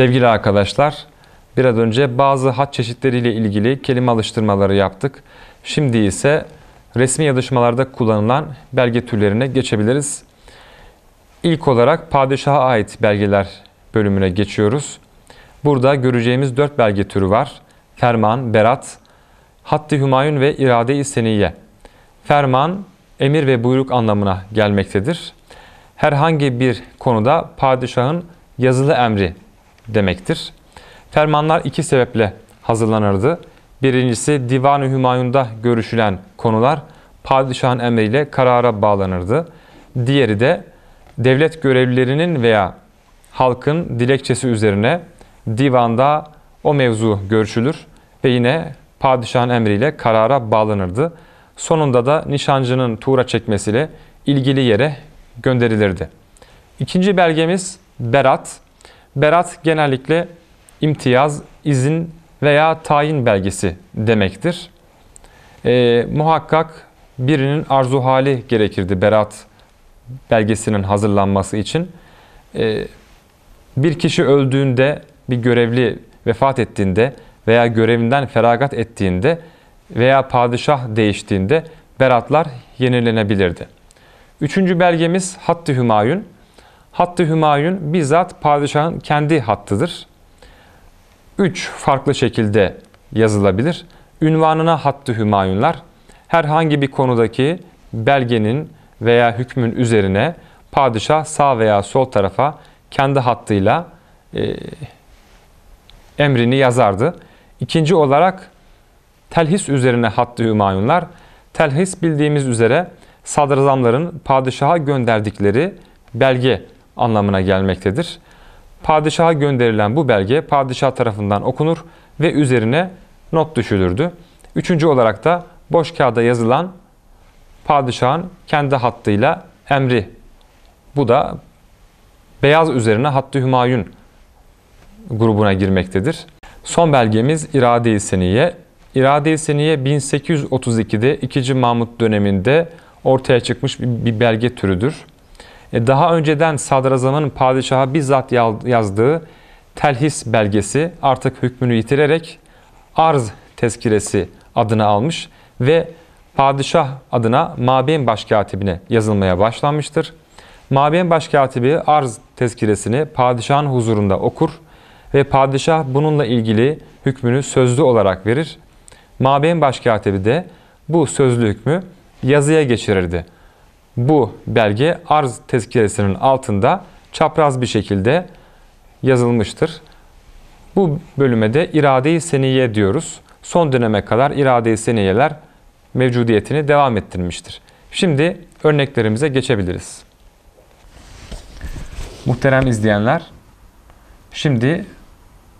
Sevgili arkadaşlar, biraz önce bazı hat çeşitleriyle ilgili kelime alıştırmaları yaptık. Şimdi ise resmi yazışmalarda kullanılan belge türlerine geçebiliriz. İlk olarak padişaha ait belgeler bölümüne geçiyoruz. Burada göreceğimiz dört belge türü var. Ferman, berat, haddi hümayun ve irade-i seniye. Ferman, emir ve buyruk anlamına gelmektedir. Herhangi bir konuda padişahın yazılı emri demektir. Fermanlar iki sebeple hazırlanırdı. Birincisi Divan-ı Hümayun'da görüşülen konular padişahın emriyle karara bağlanırdı. Diğeri de devlet görevlilerinin veya halkın dilekçesi üzerine divanda o mevzu görüşülür ve yine padişahın emriyle karara bağlanırdı. Sonunda da nişancının tuğra çekmesiyle ilgili yere gönderilirdi. İkinci belgemiz Berat. Berat genellikle imtiyaz, izin veya tayin belgesi demektir. E, muhakkak birinin arzu hali gerekirdi berat belgesinin hazırlanması için. E, bir kişi öldüğünde, bir görevli vefat ettiğinde veya görevinden feragat ettiğinde veya padişah değiştiğinde beratlar yenilenebilirdi. Üçüncü belgemiz Hattı Hümayun. Hattı Hümayun bizzat padişahın kendi hattıdır. Üç farklı şekilde yazılabilir. Ünvanına Hattı Hümayunlar herhangi bir konudaki belgenin veya hükmün üzerine padişah sağ veya sol tarafa kendi hattıyla e, emrini yazardı. İkinci olarak telhis üzerine hattı hümayunlar. Telhis bildiğimiz üzere sadrazamların padişaha gönderdikleri belge anlamına gelmektedir. Padişaha gönderilen bu belge padişah tarafından okunur ve üzerine not düşülürdü. Üçüncü olarak da boş kağıda yazılan padişahın kendi hattıyla emri. Bu da beyaz üzerine hattı hümayun grubuna girmektedir. Son belgemiz irade i Seniye. İrade-i Seniye 1832'de 2. Mahmut döneminde ortaya çıkmış bir belge türüdür. E, daha önceden sadrazamın padişaha bizzat yazdığı telhis belgesi artık hükmünü yitirerek arz tezkiresi adını almış ve padişah adına Mabey'in başkatibine yazılmaya başlanmıştır. Mabey'in başkatibi arz tezkiresini padişahın huzurunda okur ve padişah bununla ilgili hükmünü sözlü olarak verir. Mabey'in başkatibi de bu sözlü hükmü yazıya geçirirdi bu belge arz tezkeresinin altında çapraz bir şekilde yazılmıştır. Bu bölüme de irade-i seniye diyoruz. Son döneme kadar irade-i seniyeler mevcudiyetini devam ettirmiştir. Şimdi örneklerimize geçebiliriz. Muhterem izleyenler, şimdi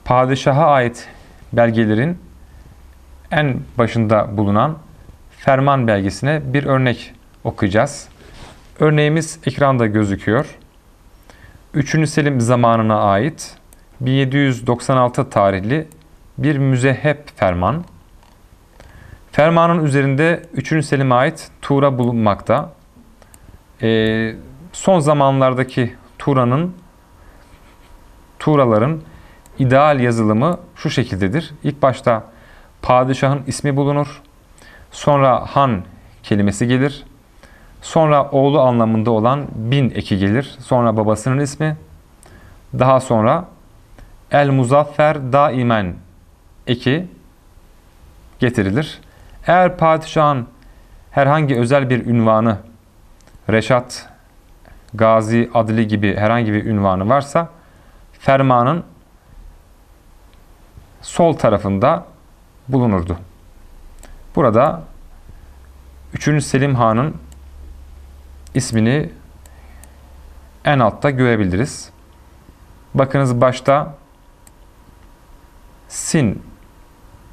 padişaha ait belgelerin en başında bulunan ferman belgesine bir örnek okuyacağız. Örneğimiz ekranda gözüküyor. 3. Selim zamanına ait 1796 tarihli bir müzehep ferman. Fermanın üzerinde 3. Selim'e ait Tuğra bulunmakta. Ee, son zamanlardaki Tuğra'nın Tuğraların ideal yazılımı şu şekildedir. İlk başta padişahın ismi bulunur. Sonra han kelimesi gelir. Sonra oğlu anlamında olan bin eki gelir. Sonra babasının ismi. Daha sonra el muzaffer daimen eki getirilir. Eğer padişahın herhangi özel bir ünvanı, Reşat, Gazi, Adli gibi herhangi bir ünvanı varsa, fermanın sol tarafında bulunurdu. Burada 3. Selim Han'ın ismini en altta görebiliriz. Bakınız başta sin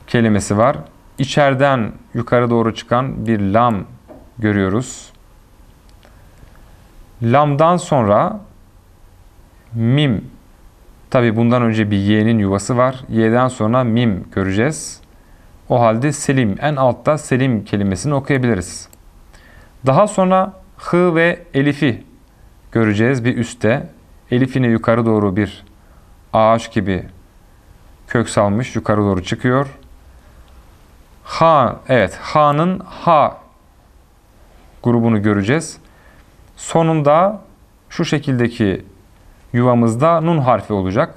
kelimesi var. İçeriden yukarı doğru çıkan bir lam görüyoruz. Lam'dan sonra mim tabi bundan önce bir y'nin yuvası var. Y'den sonra mim göreceğiz. O halde selim en altta selim kelimesini okuyabiliriz. Daha sonra H ve Elif'i göreceğiz bir üstte. Elif yukarı doğru bir ağaç gibi kök salmış yukarı doğru çıkıyor. Ha evet Ha'nın Ha grubunu göreceğiz. Sonunda şu şekildeki yuvamızda nun harfi olacak.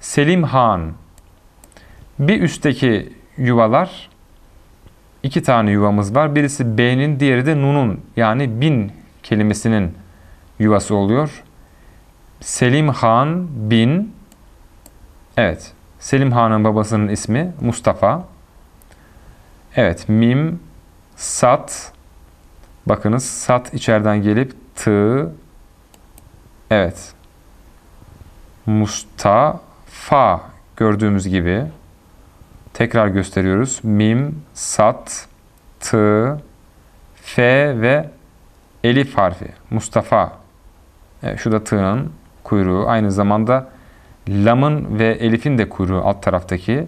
Selim Han. Bir üstteki yuvalar iki tane yuvamız var. Birisi B'nin diğeri de Nun'un yani bin kelimesinin yuvası oluyor. Selim Han bin Evet. Selim Han'ın babasının ismi Mustafa. Evet. Mim Sat Bakınız Sat içeriden gelip T Evet. Mustafa gördüğümüz gibi Tekrar gösteriyoruz. Mim, sat, tı, f ve elif harfi. Mustafa. Evet, şu da tığın kuyruğu. Aynı zamanda lamın ve elifin de kuyruğu alt taraftaki.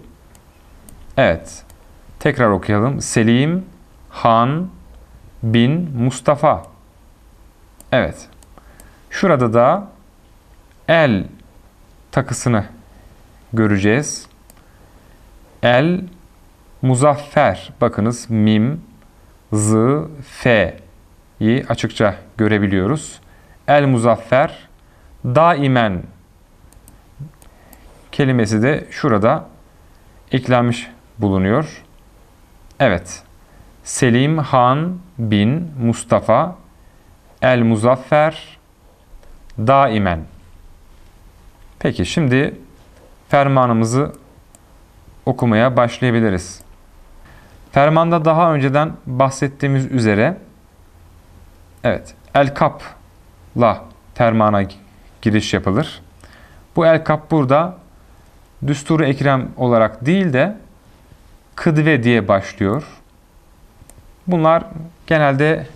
Evet. Tekrar okuyalım. Selim, Han, Bin, Mustafa. Evet. Şurada da el takısını göreceğiz. El muzaffer. Bakınız mim, z, fe'yi açıkça görebiliyoruz. El muzaffer daimen kelimesi de şurada eklenmiş bulunuyor. Evet. Selim Han bin Mustafa El Muzaffer daimen. Peki şimdi fermanımızı okumaya başlayabiliriz. Fermanda daha önceden bahsettiğimiz üzere evet el kapla fermana giriş yapılır. Bu el kap burada düsturu ekrem olarak değil de kıdve diye başlıyor. Bunlar genelde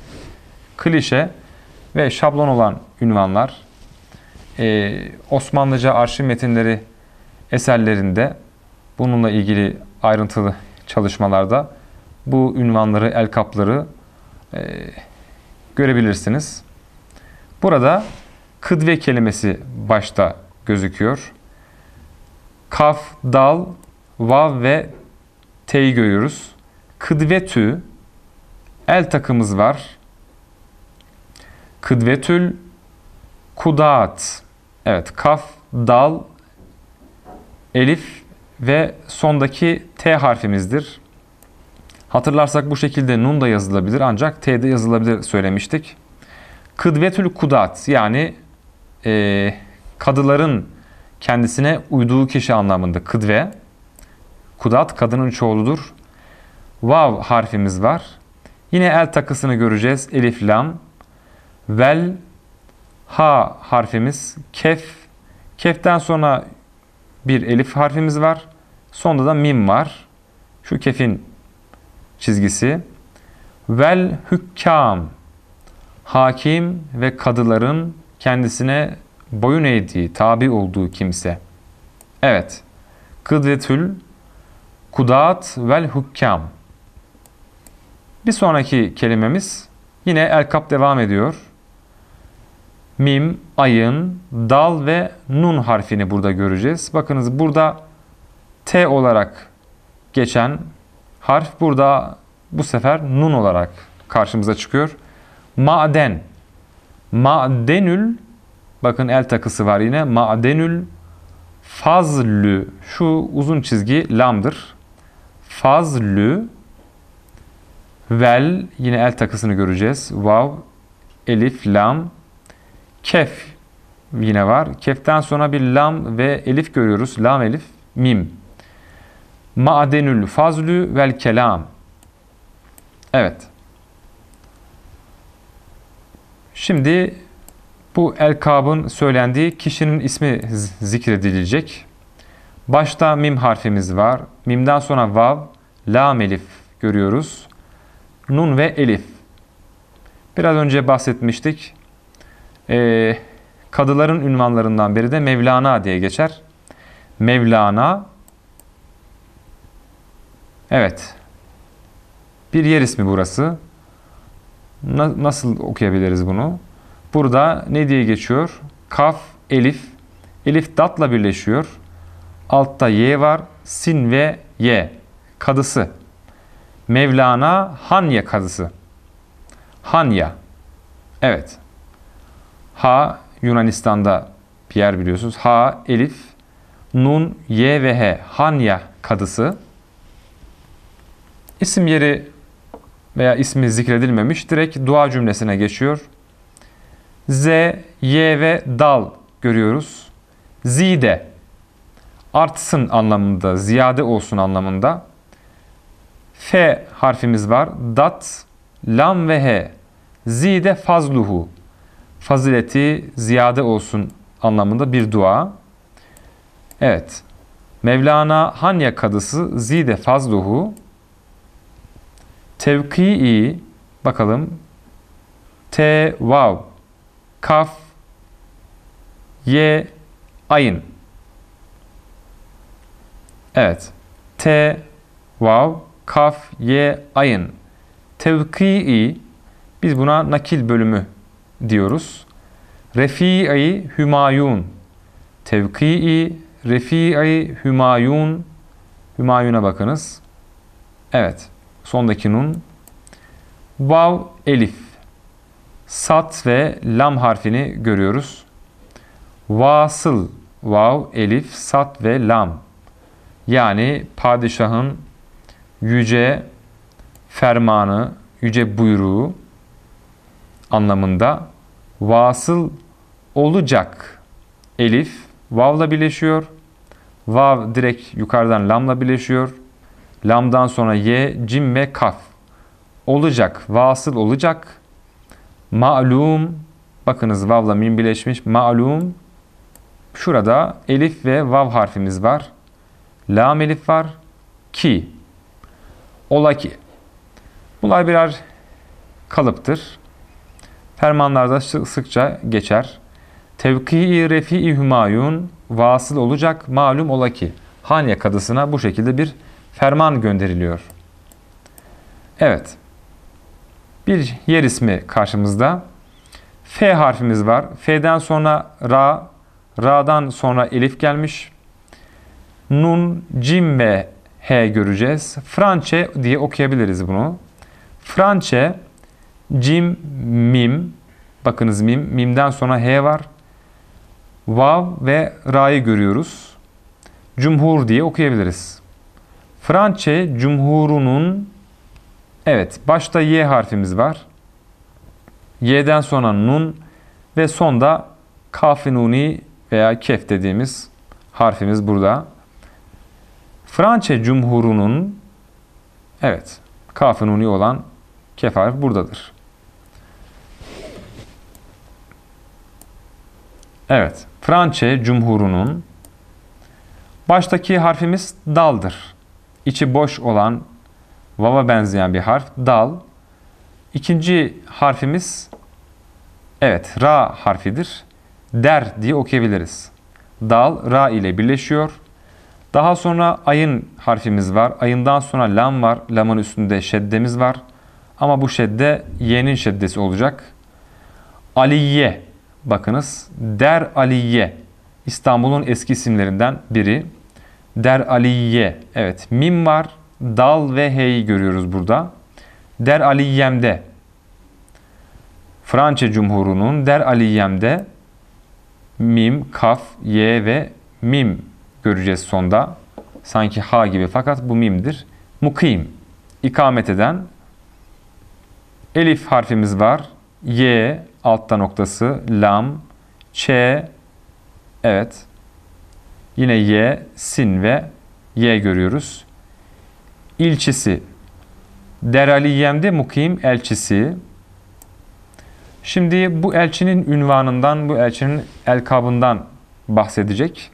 klişe ve şablon olan ünvanlar. Ee, Osmanlıca arşiv metinleri eserlerinde Bununla ilgili ayrıntılı çalışmalarda bu ünvanları, el kapları e, görebilirsiniz. Burada kıdve kelimesi başta gözüküyor. Kaf, dal, vav ve t'yi görüyoruz. Kıdvetü, el takımız var. Kıdvetül, kudat. Evet, kaf, dal, elif ve sondaki T harfimizdir. Hatırlarsak bu şekilde nun da yazılabilir ancak T de yazılabilir söylemiştik. Kıdvetül kudat yani e, kadıların kendisine uyduğu kişi anlamında kıdve. Kudat kadının çoğuludur. Vav harfimiz var. Yine el takısını göreceğiz. Elif, lam. Vel, ha harfimiz. Kef. Keften sonra bir elif harfimiz var. Sonda da mim var. Şu kefin çizgisi. Vel hükkam. Hakim ve kadıların kendisine boyun eğdiği, tabi olduğu kimse. Evet. Kıdvetül kudat vel hukkam. Bir sonraki kelimemiz yine elkap devam ediyor. Mim, ayın, dal ve nun harfini burada göreceğiz. Bakınız burada T olarak geçen harf burada bu sefer nun olarak karşımıza çıkıyor. Maden. Madenül bakın el takısı var yine. Madenül fazlü şu uzun çizgi lamdır. Fazlü vel yine el takısını göreceğiz. Vav, elif, lam, kef yine var. Keften sonra bir lam ve elif görüyoruz. Lam, elif, mim. Ma'denül fazlü vel kelam. Evet. Şimdi bu elkabın söylendiği kişinin ismi zikredilecek. Başta mim harfimiz var. Mimden sonra vav, lam elif görüyoruz. Nun ve elif. Biraz önce bahsetmiştik. Ee, kadıların ünvanlarından biri de Mevlana diye geçer. Mevlana Evet. Bir yer ismi burası. Na nasıl okuyabiliriz bunu? Burada ne diye geçiyor? Kaf, elif. Elif datla birleşiyor. Altta y var. Sin ve y. Kadısı. Mevlana Hanya kadısı. Hanya. Evet. Ha Yunanistan'da bir yer biliyorsunuz. Ha, elif, nun, y ve he. Hanya kadısı. İsim yeri veya ismi zikredilmemiş. Direkt dua cümlesine geçiyor. Z, Y ve dal görüyoruz. Zide artsın anlamında, ziyade olsun anlamında. F harfimiz var. Dat, lam ve he. Zide fazluhu. Fazileti ziyade olsun anlamında bir dua. Evet. Mevlana Hanya Kadısı Zide Fazluhu Tevki'i bakalım. Te vav kaf ye ayın. Evet. Te vav kaf ye ayın. Tevki'i biz buna nakil bölümü diyoruz. Refi'i Hümayun. Tevki'i Refi'i Hümayun. Hümayun'a bakınız. Evet sondaki nun, vav, elif, sat ve lam harfini görüyoruz. Vasıl, vav, elif, sat ve lam. Yani padişahın yüce fermanı, yüce buyruğu anlamında vasıl olacak. Elif vavla birleşiyor. Vav direkt yukarıdan lamla birleşiyor. Lamdan sonra ye, cim ve kaf. Olacak, vasıl olacak. Ma'lum, bakınız vavla mim birleşmiş. Ma'lum, şurada elif ve vav harfimiz var. Lam elif var. Ki, ola ki. Bunlar birer kalıptır. Fermanlarda sıkça geçer. Tevki-i refi-i hümayun vasıl olacak malum ola ki. Hanya kadısına bu şekilde bir ferman gönderiliyor. Evet. Bir yer ismi karşımızda. F harfimiz var. F'den sonra Ra, Ra'dan sonra Elif gelmiş. Nun, Cim ve H göreceğiz. Franche diye okuyabiliriz bunu. Franche, Cim, Mim. Bakınız Mim. Mim'den sonra H var. Vav ve Ra'yı görüyoruz. Cumhur diye okuyabiliriz. Fransa Cumhuru'nun evet başta Y harfimiz var. Y'den sonra nun ve sonda kafinuni veya kef dediğimiz harfimiz burada. Fransa Cumhuru'nun evet kafinuni olan kef harfi buradadır. Evet. Fransa Cumhuru'nun baştaki harfimiz daldır içi boş olan vava benzeyen bir harf dal. İkinci harfimiz evet ra harfidir. Der diye okuyabiliriz. Dal ra ile birleşiyor. Daha sonra ayın harfimiz var. Ayından sonra lam var. Lamın üstünde şeddemiz var. Ama bu şedde yenin şeddesi olacak. Aliye. Bakınız. Der Aliye. İstanbul'un eski isimlerinden biri. Der aliye. Evet. Mim var. Dal ve hey'i görüyoruz burada. Der aliyemde. Fransa Cumhuru'nun der aliyemde mim, kaf, ye ve mim göreceğiz sonda. Sanki ha gibi fakat bu mimdir. Mukim. ikamet eden. Elif harfimiz var. Y, altta noktası, lam, ç, evet, Yine Y, sin ve Y görüyoruz. İlçisi. Yemde mukim elçisi. Şimdi bu elçinin ünvanından, bu elçinin elkabından bahsedecek.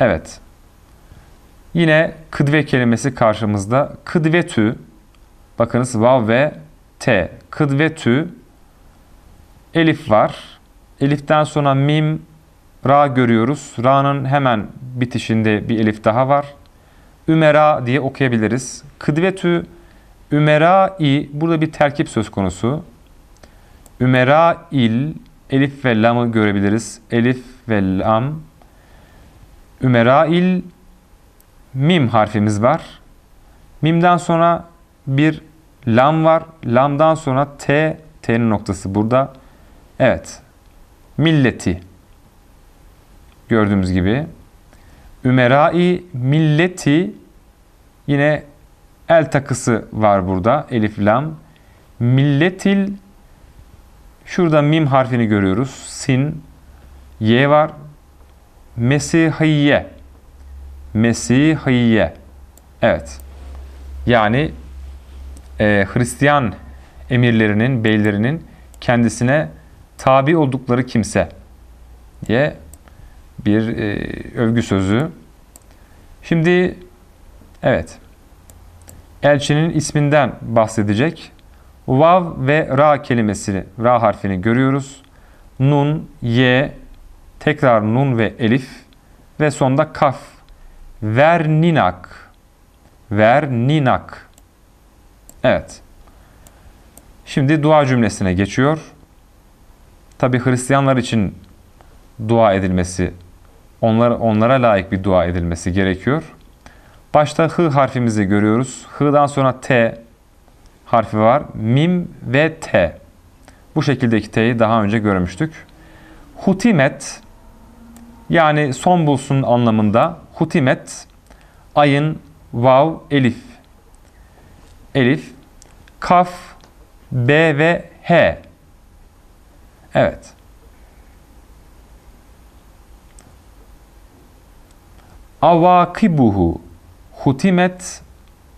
Evet. Yine kıdve kelimesi karşımızda. Kıdvetü, bakınız vav ve t. Kıdvetü, elif var. Eliften sonra mim, Ra görüyoruz. Ra'nın hemen bitişinde bir elif daha var. Ümera diye okuyabiliriz. Kıdvetü Ümera-i burada bir terkip söz konusu. Ümera il elif ve lam'ı görebiliriz. Elif ve lam. Ümera il mim harfimiz var. Mim'den sonra bir lam var. Lam'dan sonra t, t'nin noktası burada. Evet. Milleti gördüğümüz gibi. Ümerai milleti yine el takısı var burada. Elif lam. Milletil şurada mim harfini görüyoruz. Sin y var. Mesihiyye. Mesihiyye. Evet. Yani e, Hristiyan emirlerinin, beylerinin kendisine tabi oldukları kimse diye bir e, övgü sözü. Şimdi evet elçinin isminden bahsedecek. Vav ve ra kelimesini, ra harfini görüyoruz. Nun, ye, tekrar nun ve elif ve sonda kaf. Verninak. Verninak. Evet. Şimdi dua cümlesine geçiyor. Tabi Hristiyanlar için dua edilmesi onlara, onlara layık bir dua edilmesi gerekiyor. Başta H harfimizi görüyoruz. H'dan sonra T harfi var. Mim ve T. Bu şekildeki T'yi daha önce görmüştük. Hutimet yani son bulsun anlamında hutimet ayın vav elif elif kaf b ve h Evet. avakibuhu hutimet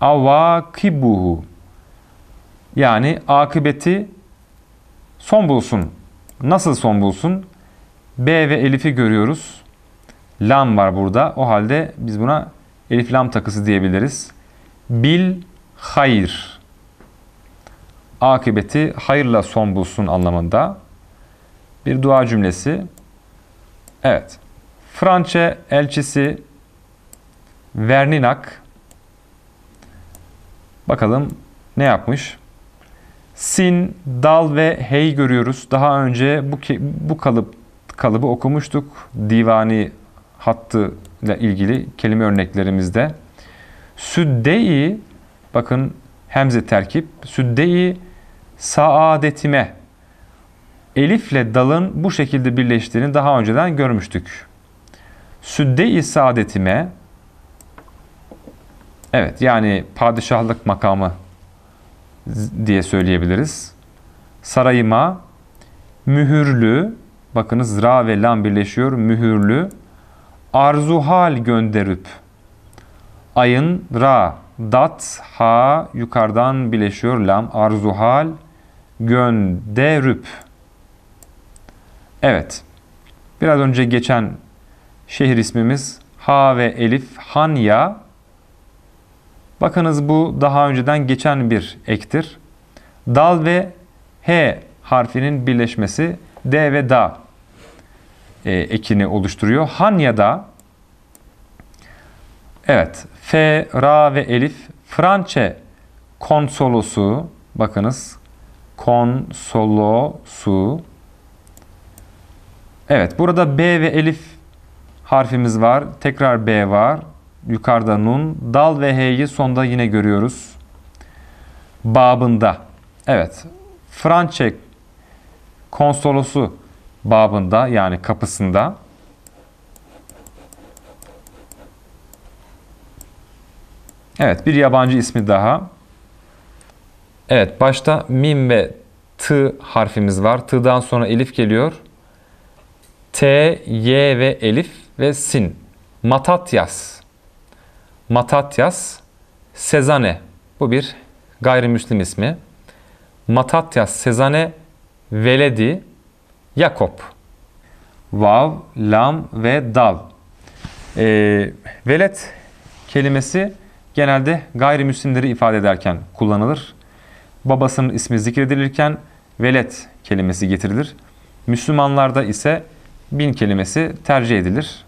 avakibuhu yani akıbeti son bulsun. Nasıl son bulsun? B ve Elif'i görüyoruz. Lam var burada. O halde biz buna Elif Lam takısı diyebiliriz. Bil hayır. Akıbeti hayırla son bulsun anlamında. Bir dua cümlesi. Evet. Fransa elçisi Verninak bakalım ne yapmış? Sin, dal ve hey görüyoruz. Daha önce bu bu kalıp kalıbı okumuştuk. Divani hattı ile ilgili kelime örneklerimizde. Süddeyi bakın hemze terkip süddeyi saadetime elifle dalın bu şekilde birleştiğini daha önceden görmüştük. südde saadetime Evet yani padişahlık makamı diye söyleyebiliriz. Sarayıma mühürlü, bakınız ra ve lam birleşiyor, mühürlü arzuhal gönderip ayın ra, dat, ha yukarıdan birleşiyor lam arzuhal gönderip. Evet. Biraz önce geçen şehir ismimiz ha ve elif hanya Bakınız bu daha önceden geçen bir ektir. Dal ve H harfinin birleşmesi D ve Da e, ekini oluşturuyor. Han ya da evet F, Ra ve Elif Franche konsolosu bakınız konsolosu Evet burada B ve Elif harfimiz var. Tekrar B var yukarıda nun. Dal ve h'yi sonda yine görüyoruz. Babında. Evet. Françek konsolosu babında yani kapısında. Evet bir yabancı ismi daha. Evet başta mim ve t harfimiz var. T'dan sonra elif geliyor. T, y ve elif ve sin. Matatyas. Matatyas Sezane. Bu bir gayrimüslim ismi. Matatyas Sezane Veledi Yakop. Vav, lam ve dal. E, velet kelimesi genelde gayrimüslimleri ifade ederken kullanılır. Babasının ismi zikredilirken velet kelimesi getirilir. Müslümanlarda ise bin kelimesi tercih edilir.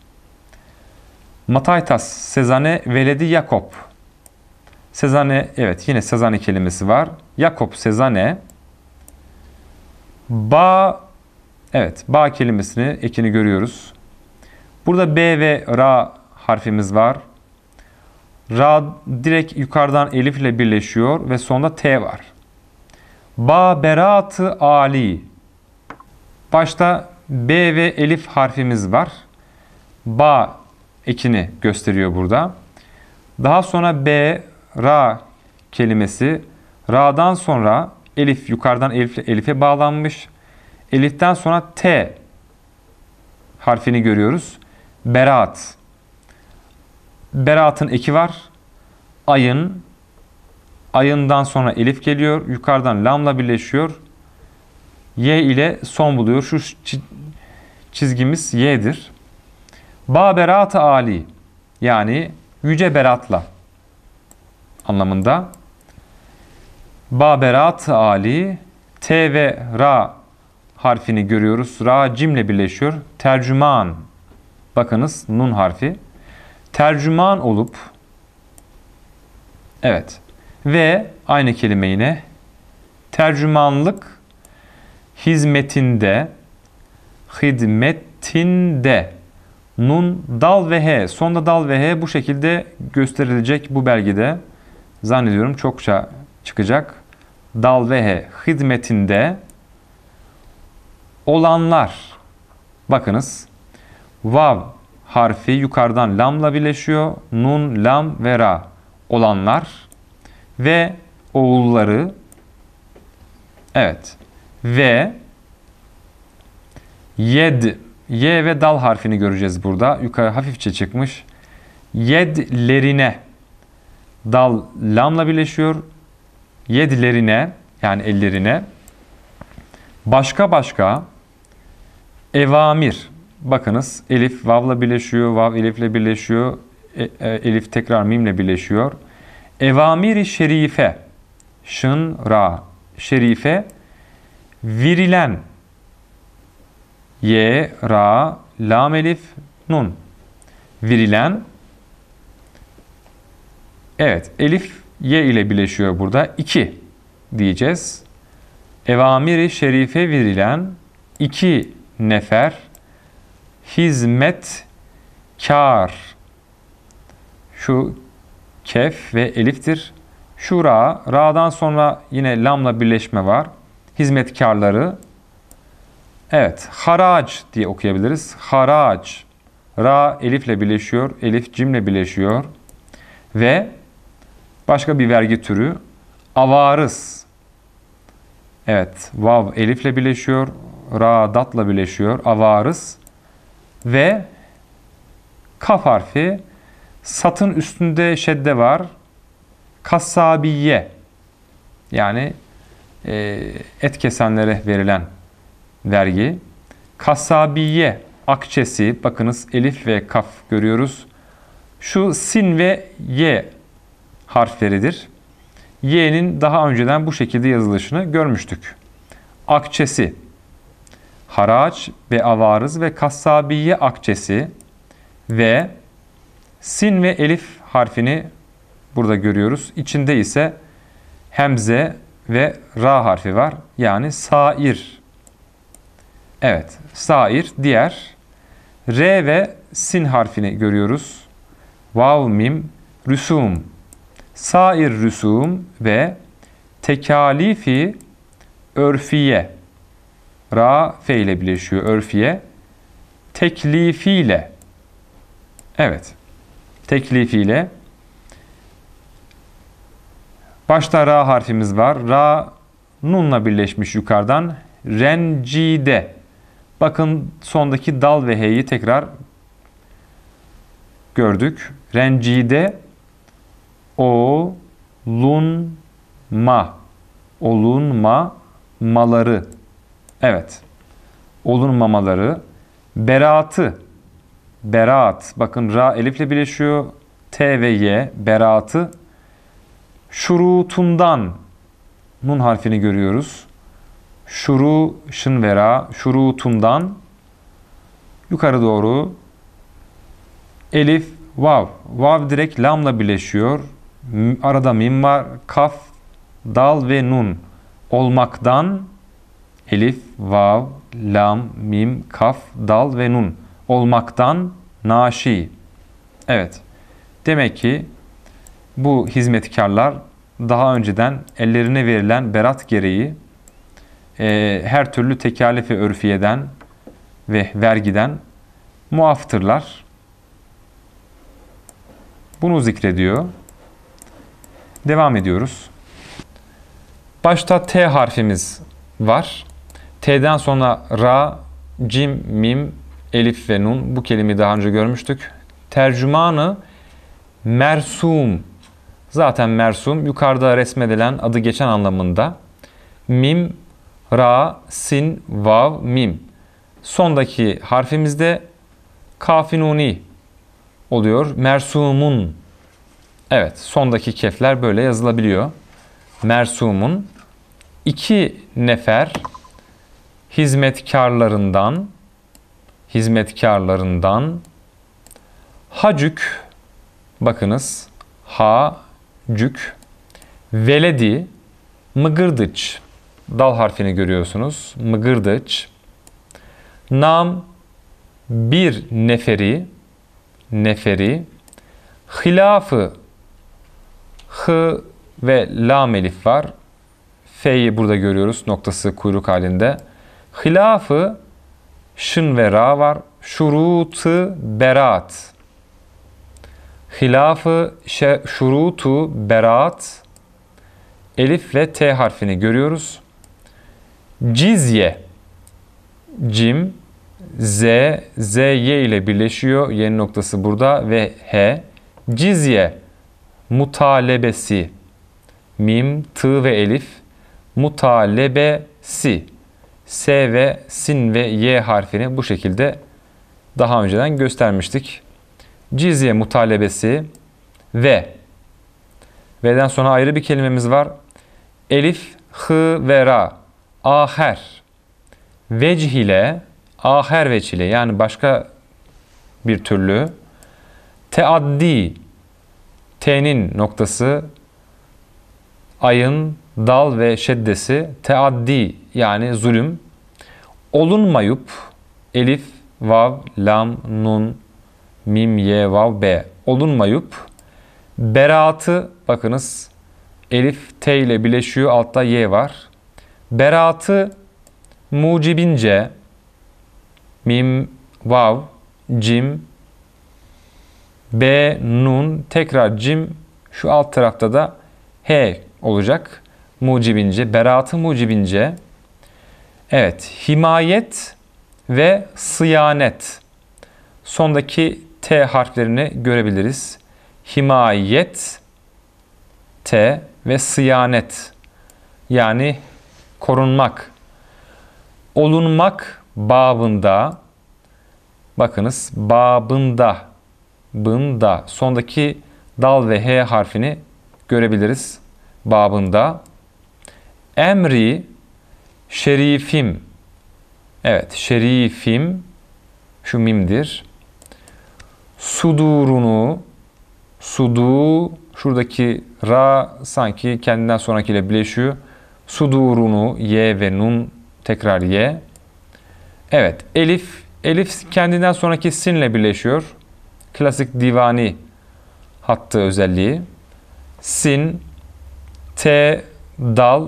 Mataytas, Sezane, Veledi, Jakob Sezane, evet yine Sezane kelimesi var. Jakob Sezane. Ba, evet ba kelimesini, ekini görüyoruz. Burada B ve Ra harfimiz var. Ra direkt yukarıdan elif ile birleşiyor ve sonda T var. Ba beratı ali. Başta B ve elif harfimiz var. Ba ekini gösteriyor burada. Daha sonra B, Ra kelimesi. Ra'dan sonra Elif yukarıdan Elif, Elif'e bağlanmış. Elif'ten sonra T harfini görüyoruz. Berat. Berat'ın eki var. Ayın. Ayından sonra elif geliyor. Yukarıdan lamla birleşiyor. Y ile son buluyor. Şu çizgimiz Y'dir. Baberat berat Ali yani yüce beratla anlamında. Baberat berat Ali T ve Ra harfini görüyoruz. Ra cimle birleşiyor. Tercüman. Bakınız nun harfi. Tercüman olup evet ve aynı kelime yine tercümanlık hizmetinde hizmetinde Nun, dal ve he. Sonda dal ve he bu şekilde gösterilecek bu belgede. Zannediyorum çokça çıkacak. Dal ve he hizmetinde olanlar. Bakınız. Vav harfi yukarıdan lamla birleşiyor. Nun, lam ve ra olanlar ve oğulları evet ve yed Y ve dal harfini göreceğiz burada. Yukarı hafifçe çıkmış. Yedlerine dal lamla birleşiyor. Yedlerine yani ellerine başka başka evamir. Bakınız elif vavla birleşiyor, vav elifle birleşiyor, e, e, elif tekrar mimle birleşiyor. Evamiri şerife, şın ra, şerife, virilen Y, Ra, Lam, Elif, Nun. Verilen Evet, Elif Y ile birleşiyor burada. 2 diyeceğiz. Evamiri şerife verilen iki nefer hizmet kar. Şu kef ve eliftir. Şura, ra'dan sonra yine lamla birleşme var. Hizmetkarları Evet, haraç diye okuyabiliriz. Haraç. Ra elifle birleşiyor, elif cimle birleşiyor. Ve başka bir vergi türü avarız. Evet, vav elifle birleşiyor, ra datla birleşiyor, avarız. Ve kaf harfi satın üstünde şedde var. Kasabiye yani e, et kesenlere verilen vergi. Kasabiye akçesi bakınız elif ve kaf görüyoruz. Şu sin ve y harfleridir. Y'nin daha önceden bu şekilde yazılışını görmüştük. Akçesi, haraç ve avarız ve kasabiye akçesi ve sin ve elif harfini burada görüyoruz. İçinde ise hemze ve ra harfi var. Yani sair Evet. Sair, diğer. R ve sin harfini görüyoruz. Vav, mim, rüsum. Sair rüsum ve tekalifi örfiye. Ra fe ile birleşiyor örfiye. Teklifiyle. Evet. Teklifiyle. Başta ra harfimiz var. Ra nunla birleşmiş yukarıdan. Rencide Bakın sondaki dal ve heyi tekrar gördük. Rencide olunma olunma maları evet olunmamaları beraatı beraat bakın ra elifle birleşiyor t ve y beraatı şurutundan nun harfini görüyoruz şuru şınvera şurutundan yukarı doğru elif vav. Vav direkt lamla birleşiyor. Arada mim var. Kaf, dal ve nun olmaktan elif, vav, lam, mim, kaf, dal ve nun olmaktan naşi. Evet. Demek ki bu hizmetkarlar daha önceden ellerine verilen berat gereği e, her türlü tekalifi örfiyeden ve vergiden muaftırlar. Bunu zikrediyor. Devam ediyoruz. Başta T harfimiz var. T'den sonra Ra, Cim, Mim, Elif ve Nun. Bu kelimeyi daha önce görmüştük. Tercümanı Mersum. Zaten Mersum yukarıda resmedilen adı geçen anlamında. Mim ra, sin, vav, mim. Sondaki harfimizde kafinuni oluyor. Mersumun. Evet, sondaki kefler böyle yazılabiliyor. Mersumun. iki nefer hizmetkarlarından hizmetkarlarından hacük bakınız hacük veledi mıgırdıç dal harfini görüyorsunuz. Mıgırdıç. Nam bir neferi neferi hilafı h ve lam elif var. F'yi burada görüyoruz. Noktası kuyruk halinde. Hilafı şın ve ra var. Şurutu berat. Hilafı şurutu berat. Elif ve T harfini görüyoruz. Cizye. Cim Z, ZY ile birleşiyor. Yeni noktası burada ve H. Cizye mutalebesi. Mim, tı ve elif mutalebesi. S ve sin ve Y harfini bu şekilde daha önceden göstermiştik. Cizye mutalebesi ve V'den sonra ayrı bir kelimemiz var. Elif, hı ve ra aher vecih ile aher veç ile yani başka bir türlü teaddi t'nin noktası ayın dal ve şeddesi teaddi yani zulüm olunmayıp elif vav lam nun mim ye vav b olunmayıp beraatı bakınız elif t ile birleşiyor altta y var Beratı mucibince mim vav cim b nun tekrar cim şu alt tarafta da h olacak. Mucibince beratı mucibince evet himayet ve sıyanet sondaki t harflerini görebiliriz. Himayet t ve sıyanet yani korunmak, olunmak babında, bakınız babında, bında, sondaki dal ve h harfini görebiliriz babında. Emri, şerifim, evet şerifim, şu mimdir. Sudurunu, sudu, şuradaki ra sanki kendinden sonrakiyle birleşiyor. Sudurunu ye ve nun tekrar ye. Evet elif. Elif kendinden sonraki sinle birleşiyor. Klasik divani hattı özelliği. Sin, T, dal,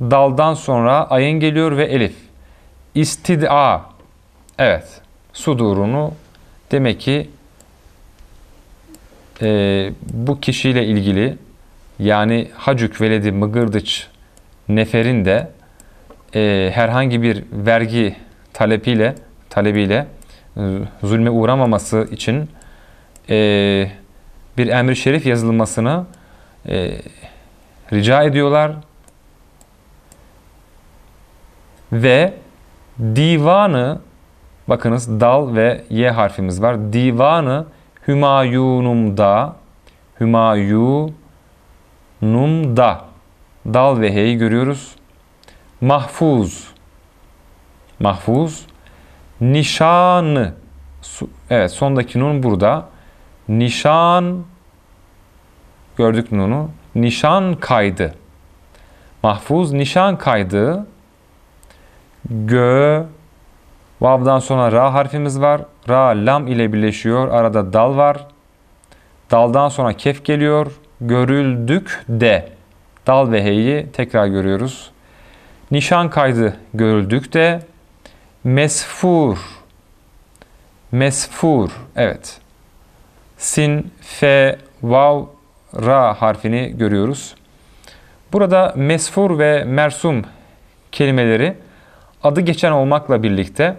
daldan sonra ayın geliyor ve elif. İstid'a. Evet. Sudurunu demek ki e, bu kişiyle ilgili yani hacük Veledi Mıgırdıç neferin de e, herhangi bir vergi talebiyle talebiyle zulme uğramaması için e, bir emir şerif yazılmasını e, rica ediyorlar ve divanı bakınız dal ve y harfimiz var. Divanı Hümayunum'da Hümayunum'da dal ve heyi görüyoruz. Mahfuz. Mahfuz. Nişanı. Evet sondaki nun burada. Nişan. Gördük nunu. Nişan kaydı. Mahfuz nişan kaydı. Gö. Vav'dan sonra ra harfimiz var. Ra lam ile birleşiyor. Arada dal var. Daldan sonra kef geliyor. Görüldük de. Dal ve heyi tekrar görüyoruz. Nişan kaydı görüldük de mesfur mesfur evet sin fe vav ra harfini görüyoruz. Burada mesfur ve mersum kelimeleri adı geçen olmakla birlikte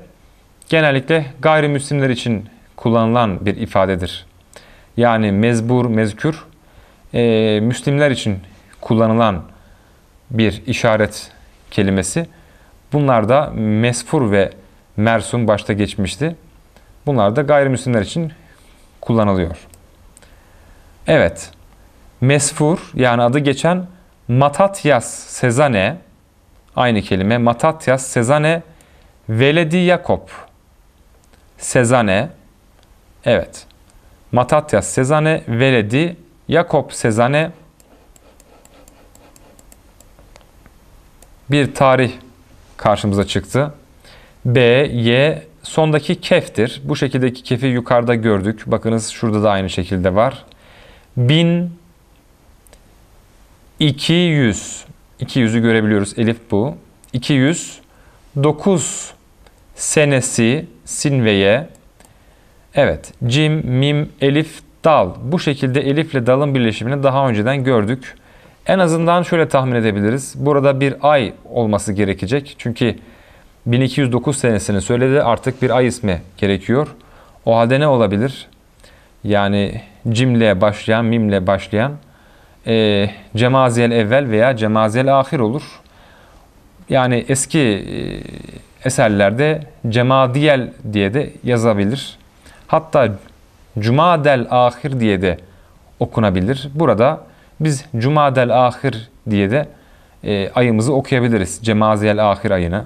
genellikle gayrimüslimler için kullanılan bir ifadedir. Yani mezbur, mezkür e, Müslimler için kullanılan bir işaret kelimesi. Bunlar da mesfur ve mersum başta geçmişti. Bunlar da gayrimüslimler için kullanılıyor. Evet, mesfur yani adı geçen Matatyas Sezane, aynı kelime Matatyas Sezane Veledi Yakop. Sezane, evet. Matatyas Sezane Veledi Yakop Sezane bir tarih karşımıza çıktı. B, Y sondaki keftir. Bu şekildeki kefi yukarıda gördük. Bakınız şurada da aynı şekilde var. 1200 200'ü görebiliyoruz. Elif bu. 209 senesi sinveye Evet. Cim, mim, elif, dal. Bu şekilde elifle dalın birleşimini daha önceden gördük. En azından şöyle tahmin edebiliriz. Burada bir ay olması gerekecek. Çünkü 1209 senesini söyledi. Artık bir ay ismi gerekiyor. O halde ne olabilir? Yani cimle başlayan, mimle başlayan e, cemaziyel evvel veya cemaziyel ahir olur. Yani eski e, eserlerde cemadiyel diye de yazabilir. Hatta cumadel ahir diye de okunabilir. Burada biz Cumadel Ahir diye de e, ayımızı okuyabiliriz. Cemaziel Ahir ayını.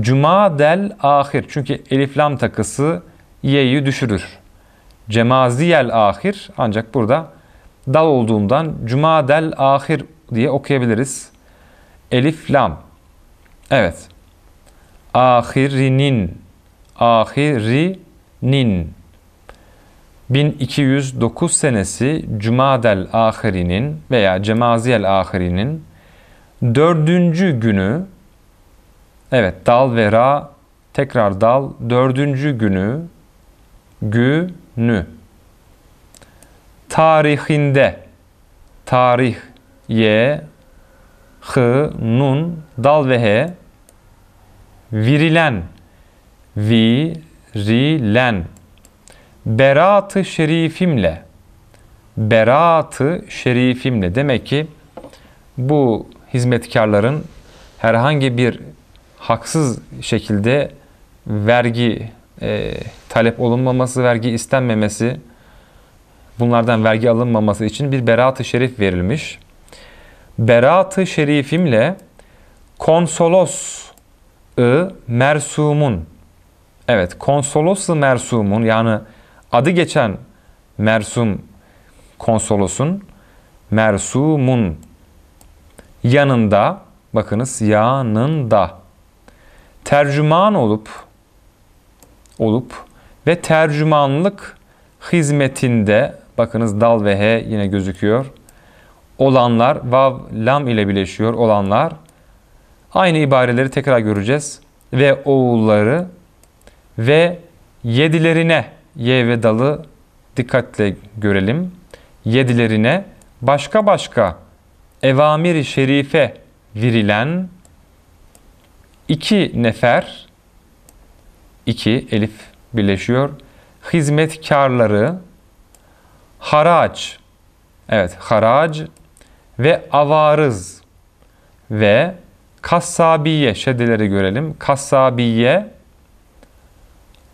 Cumadel Ahir. Çünkü elif lam takısı ye'yi düşürür. Cemaziyel Ahir ancak burada dal olduğundan Cumadel Ahir diye okuyabiliriz. Elif lam. Evet. Ahirinin ahirinin 1209 senesi Cumadel Ahiri'nin veya Cemaziyel Ahiri'nin dördüncü günü evet dal ve ra tekrar dal dördüncü günü günü tarihinde tarih ye hı nun dal ve he virilen virilen beratı şerifimle beratı şerifimle demek ki bu hizmetkarların herhangi bir haksız şekilde vergi e, talep olunmaması, vergi istenmemesi, bunlardan vergi alınmaması için bir beratı şerif verilmiş. beratı şerifimle konsolos-ı mersumun, evet konsolos-ı mersumun yani adı geçen Mersum konsolosun Mersumun yanında bakınız yanında tercüman olup olup ve tercümanlık hizmetinde bakınız dal ve he yine gözüküyor. Olanlar vav lam ile birleşiyor olanlar. Aynı ibareleri tekrar göreceğiz. Ve oğulları ve yedilerine Y ve dalı dikkatle görelim. Yedilerine başka başka evamiri şerife virilen iki nefer, iki elif birleşiyor, hizmetkarları, haraç, evet haraç ve avarız ve kassabiye şeddeleri görelim. Kassabiye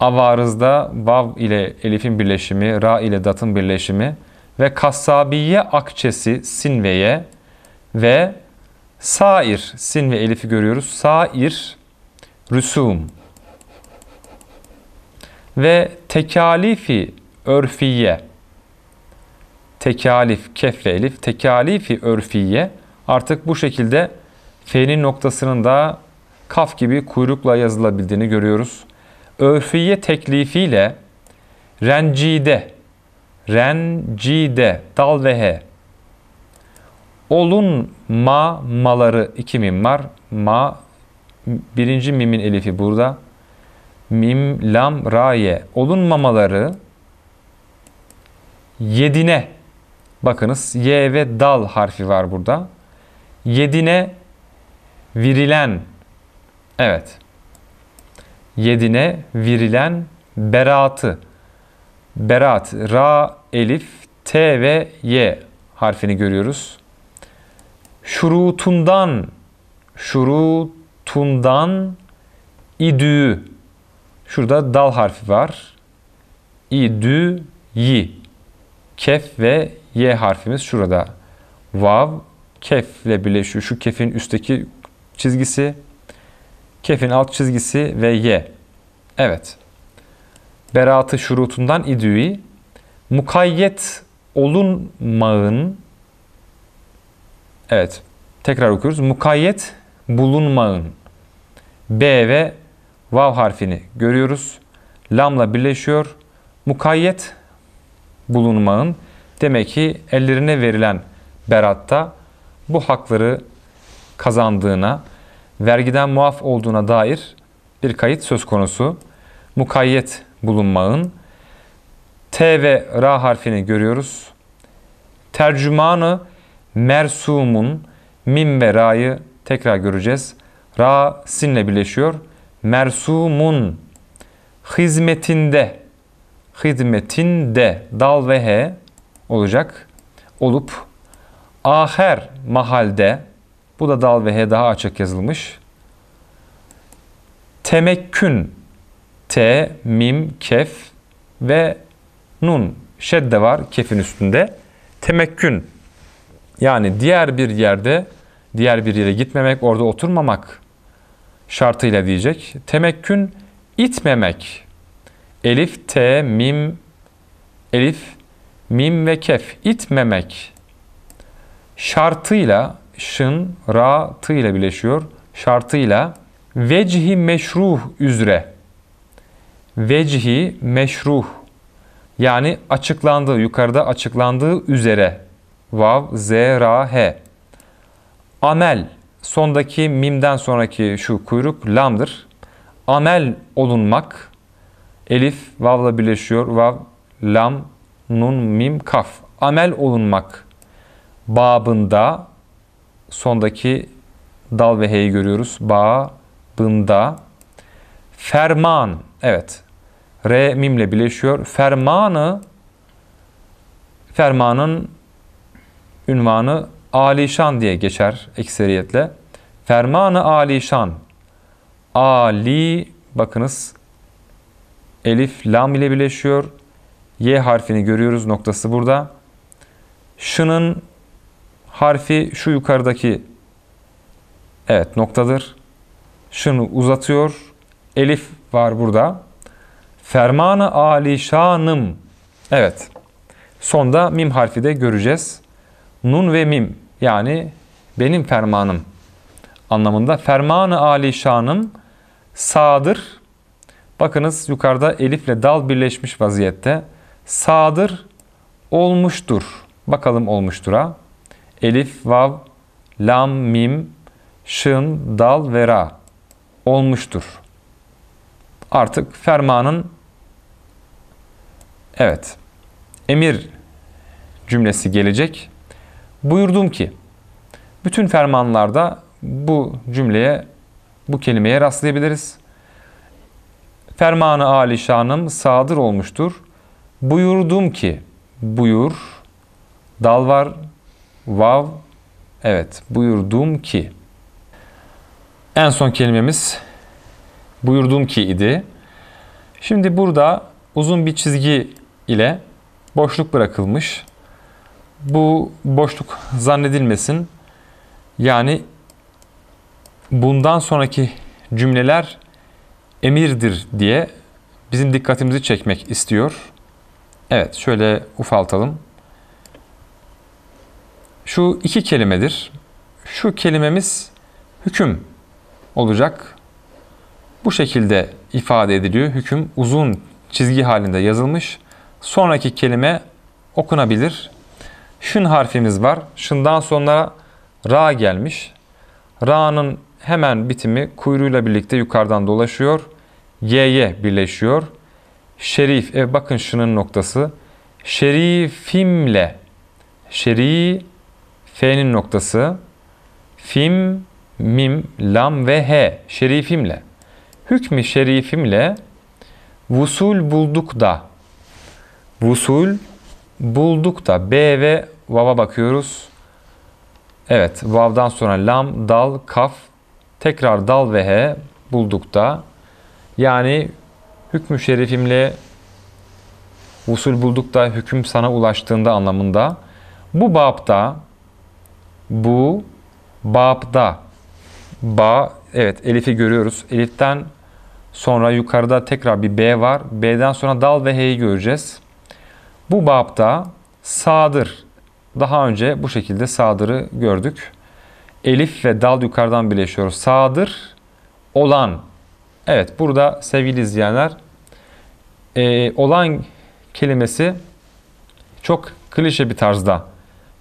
avarızda vav ile elifin birleşimi, ra ile datın birleşimi ve kasabiye akçesi sinveye ve sair sin ve elifi görüyoruz. Sair rüsum ve tekalifi örfiye tekalif kefle elif tekalifi örfiye artık bu şekilde fe'nin noktasının da kaf gibi kuyrukla yazılabildiğini görüyoruz örfiye teklifiyle rencide, rencide, dal ve he. Olun ma maları iki mim var. Ma birinci mimin elifi burada. Mim, lam, raye. Olun mamaları yedine. Bakınız y ve dal harfi var burada. Yedine verilen. Evet yedine virilen beraatı. Beraat, ra, elif, t ve y harfini görüyoruz. Şurutundan, şurutundan idü. Şurada dal harfi var. İdü, yi. Kef ve y harfimiz şurada. Vav, kefle birleşiyor. Şu kefin üstteki çizgisi Kef'in alt çizgisi ve Y. Evet. Beratı şurutundan idüi. Mukayyet olunmağın Evet. Tekrar okuyoruz. Mukayyet bulunmağın B ve vav harfini görüyoruz. Lamla birleşiyor. Mukayyet bulunmağın demek ki ellerine verilen beratta bu hakları kazandığına vergiden muaf olduğuna dair bir kayıt söz konusu. Mukayyet bulunmağın. T ve ra harfini görüyoruz. Tercümanı mersumun mim ve ra'yı tekrar göreceğiz. Ra sinle birleşiyor. Mersumun hizmetinde hizmetinde dal ve he olacak olup aher mahalde bu da dal ve he daha açık yazılmış. Temekkün. T, mim, kef ve nun. Şedde var kefin üstünde. Temekkün. Yani diğer bir yerde, diğer bir yere gitmemek, orada oturmamak şartıyla diyecek. Temekkün itmemek. Elif, T, mim, elif, mim ve kef. itmemek şartıyla şın, ra, tı ile birleşiyor. Şartıyla vecihi meşruh üzere. Vecihi meşruh. Yani açıklandığı, yukarıda açıklandığı üzere. Vav, z, ra, he. Amel, sondaki mimden sonraki şu kuyruk lamdır. Amel olunmak, elif, vavla birleşiyor. Vav, lam, nun, mim, kaf. Amel olunmak babında sondaki dal ve heyi görüyoruz. Ba, bında. Ferman. Evet. Re mimle birleşiyor. Fermanı fermanın ünvanı alişan diye geçer ekseriyetle. Fermanı alişan. Ali bakınız elif lam ile birleşiyor. Y harfini görüyoruz noktası burada. Şının harfi şu yukarıdaki evet noktadır. Şunu uzatıyor. Elif var burada. Fermanı alişanım. Evet. Sonda mim harfi de göreceğiz. Nun ve mim yani benim fermanım anlamında. Fermanı alişanım sağdır. Bakınız yukarıda elifle dal birleşmiş vaziyette. Sağdır olmuştur. Bakalım olmuştur ha? elif, vav, lam, mim, şın, dal ve ra olmuştur. Artık fermanın evet emir cümlesi gelecek. Buyurdum ki bütün fermanlarda bu cümleye bu kelimeye rastlayabiliriz. Fermanı alişanım sadır olmuştur. Buyurdum ki buyur dal var Vav. Evet. Buyurdum ki. En son kelimemiz buyurdum ki idi. Şimdi burada uzun bir çizgi ile boşluk bırakılmış. Bu boşluk zannedilmesin. Yani bundan sonraki cümleler emirdir diye bizim dikkatimizi çekmek istiyor. Evet şöyle ufaltalım şu iki kelimedir. Şu kelimemiz hüküm olacak. Bu şekilde ifade ediliyor. Hüküm uzun çizgi halinde yazılmış. Sonraki kelime okunabilir. Şın harfimiz var. Şından sonra ra gelmiş. Ra'nın hemen bitimi kuyruğuyla birlikte yukarıdan dolaşıyor. Y'ye birleşiyor. Şerif, e bakın şının noktası. Şerifimle, şerifimle F'nin noktası fim, mim, lam ve he şerifimle. Hükmü şerifimle vusul bulduk da vusul bulduk da B ve vava bakıyoruz. Evet vavdan sonra lam, dal, kaf tekrar dal ve he bulduk da yani hükmü şerifimle vusul bulduk da hüküm sana ulaştığında anlamında bu babda bu babda. Ba evet elifi görüyoruz. Eliften sonra yukarıda tekrar bir B var. B'den sonra dal ve H'yi göreceğiz. Bu babda sadır. Daha önce bu şekilde sadırı gördük. Elif ve dal yukarıdan birleşiyor. Sadır olan. Evet burada sevgili izleyenler e, olan kelimesi çok klişe bir tarzda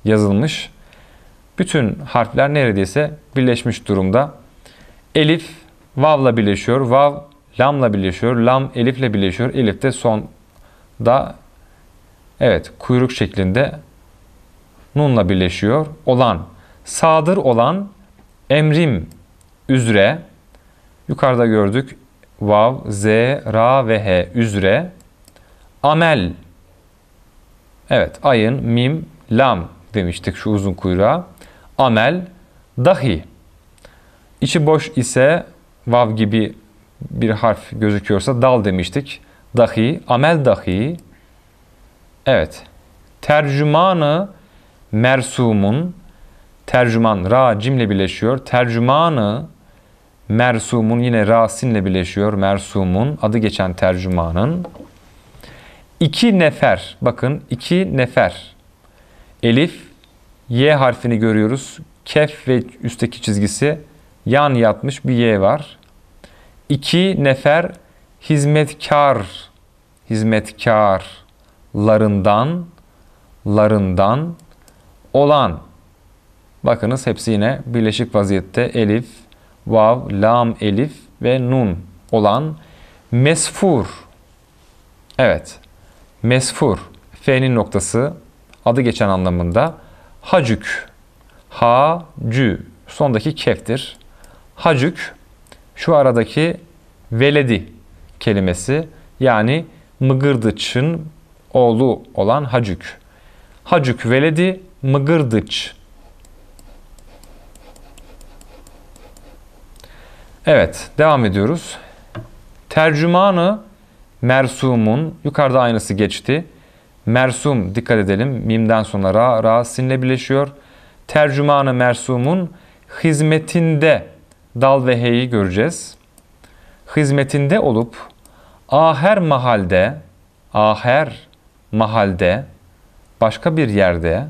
yazılmış bütün harfler neredeyse birleşmiş durumda. Elif vavla birleşiyor. Vav lamla birleşiyor. Lam elifle birleşiyor. Elif de son da evet kuyruk şeklinde nunla birleşiyor. Olan sadır olan emrim üzre yukarıda gördük vav z ra ve he üzre amel evet ayın mim lam demiştik şu uzun kuyruğa amel, dahi. İçi boş ise vav gibi bir harf gözüküyorsa dal demiştik. Dahi, amel dahi. Evet. Tercümanı mersumun, tercüman ra cimle birleşiyor. Tercümanı mersumun yine rasinle birleşiyor. Mersumun adı geçen tercümanın. İki nefer, bakın iki nefer. Elif, Y harfini görüyoruz. Kef ve üstteki çizgisi yan yatmış bir Y var. İki nefer hizmetkar hizmetkarlarından larından olan bakınız hepsi yine birleşik vaziyette elif, vav, lam, elif ve nun olan mesfur evet mesfur f'nin noktası adı geçen anlamında Hacük. Hacü. Sondaki keftir. Hacük şu aradaki veledi kelimesi yani Mıgırdıç'ın oğlu olan Hacük. Hacük veledi Mıgırdıç. Evet, devam ediyoruz. Tercümanı mersumun yukarıda aynısı geçti. Mersum dikkat edelim. Mimden sonra ra, ra sinle birleşiyor. Tercümanı mersumun hizmetinde dal ve heyi göreceğiz. Hizmetinde olup aher mahalde aher mahalde başka bir yerde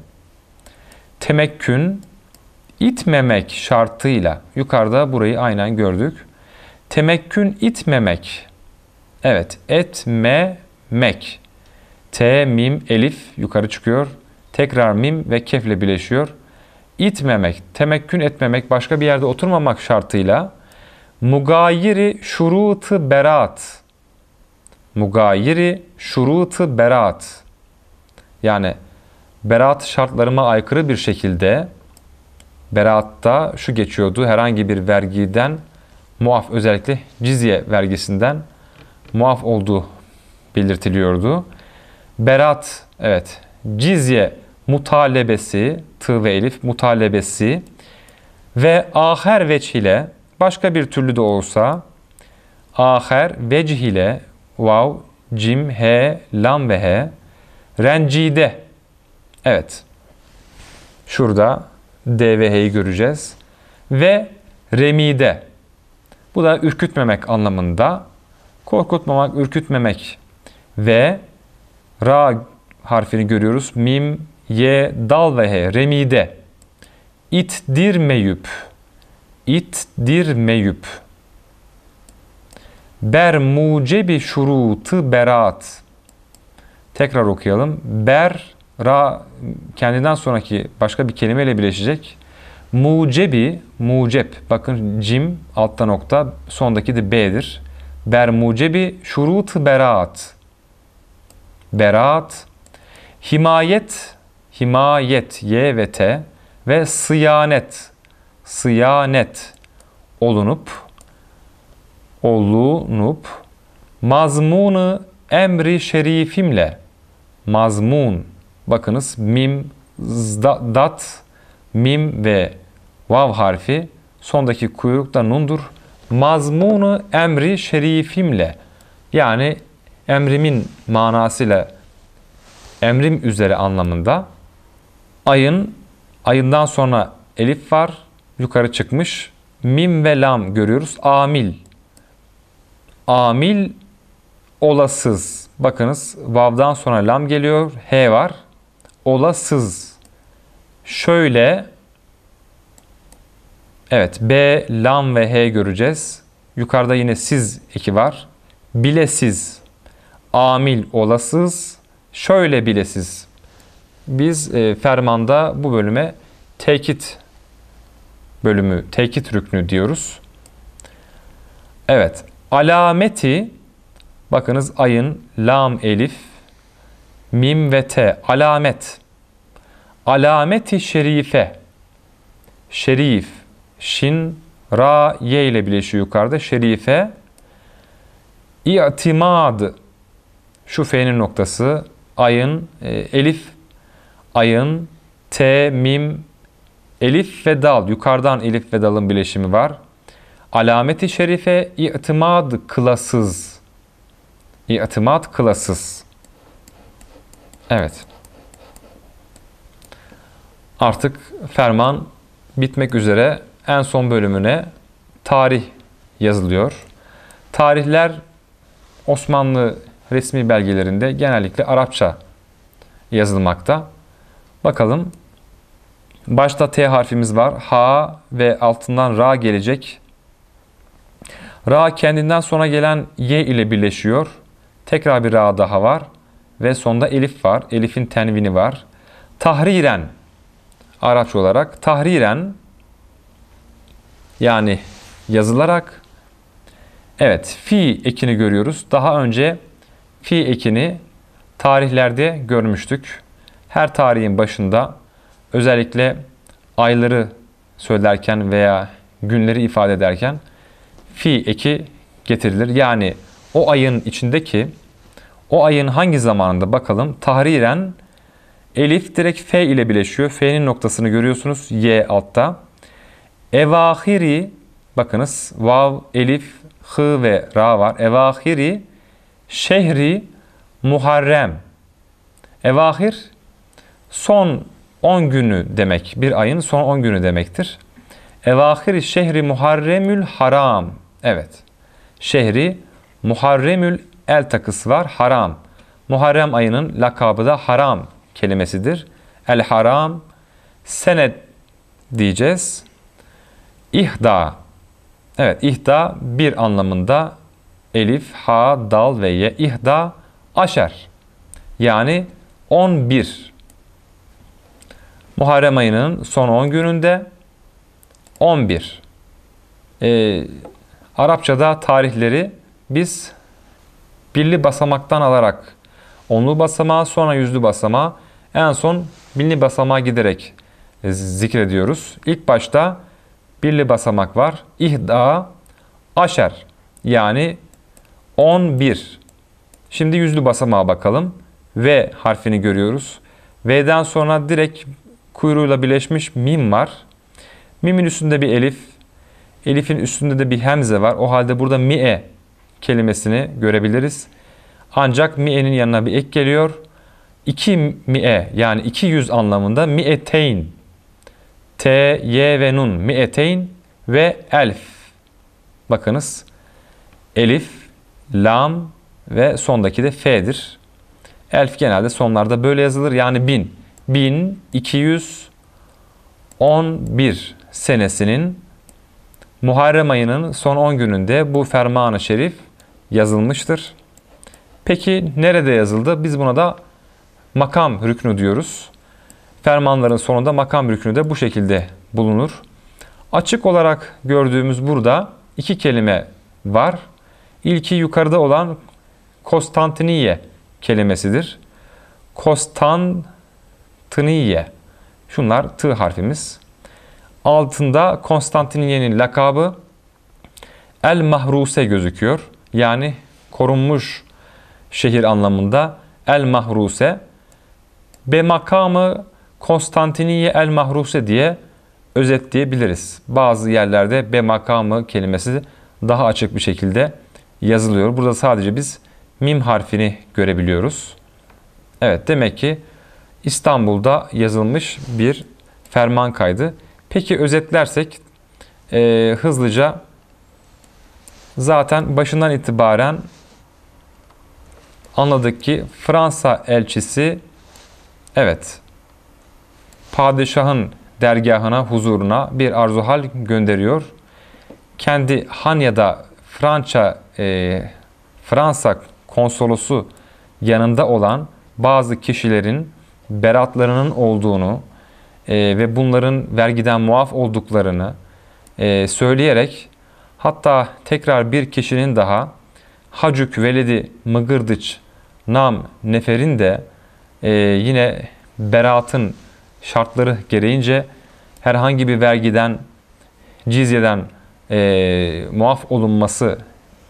temekkün itmemek şartıyla yukarıda burayı aynen gördük. Temekkün itmemek. Evet, etmemek. T, mim, elif yukarı çıkıyor. Tekrar mim ve kefle birleşiyor. İtmemek, temekkün etmemek, başka bir yerde oturmamak şartıyla mugayiri şurutu beraat. Mugayiri şurutu beraat. Yani beraat şartlarıma aykırı bir şekilde beraatta şu geçiyordu. Herhangi bir vergiden muaf özellikle cizye vergisinden muaf olduğu belirtiliyordu. Berat, evet. Cizye mutalebesi, tı ve elif mutalebesi ve aher veç ile başka bir türlü de olsa aher vecih ile vav, cim, he, lam ve he rencide. Evet. Şurada d ve h'yi göreceğiz. Ve remide. Bu da ürkütmemek anlamında. Korkutmamak, ürkütmemek ve Ra harfini görüyoruz. Mim, ye, dal ve he. Remide. İt dirmeyüp. İt dirmeyüp. Ber mucebi şurutu berat. Tekrar okuyalım. Ber, ra kendinden sonraki başka bir kelimeyle birleşecek. Mucebi, mucep. Bakın cim altta nokta sondaki de b'dir. Ber mucebi şurutu berat beraat, himayet, himayet y ve t ve sıyanet, sıyanet olunup olunup mazmunu emri şerifimle mazmun bakınız mim zdat, mim ve vav harfi sondaki kuyrukta nundur mazmunu emri şerifimle yani emrimin manasıyla emrim üzere anlamında ayın ayından sonra elif var yukarı çıkmış mim ve lam görüyoruz amil amil olasız bakınız vav'dan sonra lam geliyor h var olasız şöyle evet b lam ve h göreceğiz yukarıda yine siz iki var bilesiz amil olasız, şöyle bilesiz. Biz e, fermanda bu bölüme tekit bölümü, tekit rüknü diyoruz. Evet, alameti, bakınız ayın lam, elif, mim ve te, alamet. Alameti şerife, şerif, şin, ra, ye ile birleşiyor yukarıda. Şerife, i'timad, şu F'nin noktası ayın e, elif ayın T, mim, elif ve dal. Yukarıdan elif ve dalın bileşimi var. Alameti şerife i'timad kılasız. İ'timad kılasız. Evet. Artık ferman bitmek üzere en son bölümüne tarih yazılıyor. Tarihler Osmanlı resmi belgelerinde genellikle Arapça yazılmakta. Bakalım. Başta T harfimiz var. Ha ve altından Ra gelecek. Ra kendinden sonra gelen Y ile birleşiyor. Tekrar bir Ra daha var. Ve sonda Elif var. Elif'in tenvini var. Tahriren, Arapça olarak tahriren yani yazılarak evet fi ekini görüyoruz. Daha önce fi ekini tarihlerde görmüştük. Her tarihin başında özellikle ayları söylerken veya günleri ifade ederken fi eki getirilir. Yani o ayın içindeki o ayın hangi zamanında bakalım tahriren elif direkt f ile birleşiyor. F'nin noktasını görüyorsunuz y altta. Evahiri bakınız vav, elif, hı ve ra var. Evahiri şehri Muharrem. Evahir son 10 günü demek. Bir ayın son 10 günü demektir. Evahir şehri Muharremül Haram. Evet. Şehri Muharremül el takısı var. Haram. Muharrem ayının lakabı da haram kelimesidir. El haram senet diyeceğiz. İhda. Evet, İhda bir anlamında elif, ha, dal ve ye İhda aşer. Yani 11. Muharrem ayının son 10 gününde 11. Ee, Arapçada tarihleri biz birli basamaktan alarak onlu basamağa sonra yüzlü basamağa en son binli basamağa giderek zikrediyoruz. İlk başta birli basamak var. İhda aşer yani 11. Şimdi yüzlü basamağa bakalım. V harfini görüyoruz. V'den sonra direkt kuyruğuyla birleşmiş mim var. Mimin üstünde bir elif. Elifin üstünde de bir hemze var. O halde burada mi'e kelimesini görebiliriz. Ancak mi'enin yanına bir ek geliyor. 2 mi'e yani iki yüz anlamında mi'eteyn. T, Y ve Nun mi'eteyn ve elf. Bakınız elif lam ve sondaki de f'dir. Elf genelde sonlarda böyle yazılır. Yani bin, 1000. 1211 senesinin Muharrem ayının son 10 gününde bu ferman-ı şerif yazılmıştır. Peki nerede yazıldı? Biz buna da makam rüknü diyoruz. Fermanların sonunda makam rüknü de bu şekilde bulunur. Açık olarak gördüğümüz burada iki kelime var. İlki yukarıda olan Konstantiniye kelimesidir. Konstantiniye. Şunlar T harfimiz. Altında Konstantiniye'nin lakabı El Mahruse gözüküyor. Yani korunmuş şehir anlamında El Mahruse. Be makamı Konstantiniye El Mahruse diye özetleyebiliriz. Bazı yerlerde be makamı kelimesi daha açık bir şekilde yazılıyor. Burada sadece biz mim harfini görebiliyoruz. Evet demek ki İstanbul'da yazılmış bir ferman kaydı. Peki özetlersek e, hızlıca zaten başından itibaren anladık ki Fransa elçisi evet padişahın dergahına, huzuruna bir arzuhal gönderiyor. Kendi Hanya'da Fransa e, Fransa konsolosu yanında olan bazı kişilerin beratlarının olduğunu e, ve bunların vergiden muaf olduklarını e, söyleyerek hatta tekrar bir kişinin daha Hacuk Veledi Mıgırdıç Nam Nefer'in de e, yine beratın şartları gereğince herhangi bir vergiden, cizyeden e, muaf olunması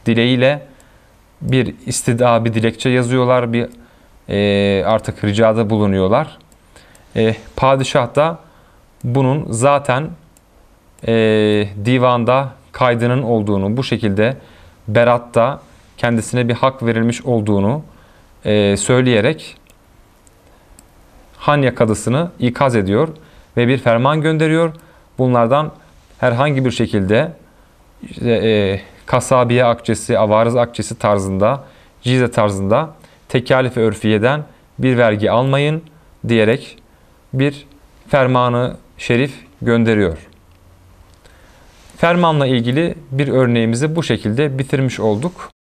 dileğiyle bir istida, bir dilekçe yazıyorlar, bir e, artık ricada bulunuyorlar. E, padişah da bunun zaten e, divanda kaydının olduğunu, bu şekilde beratta kendisine bir hak verilmiş olduğunu e, söyleyerek Hanya kadısını ikaz ediyor ve bir ferman gönderiyor. Bunlardan herhangi bir şekilde işte, e, kasabiye akçesi, avarız akçesi tarzında, cize tarzında tekalif örfiyeden bir vergi almayın diyerek bir fermanı şerif gönderiyor. Fermanla ilgili bir örneğimizi bu şekilde bitirmiş olduk.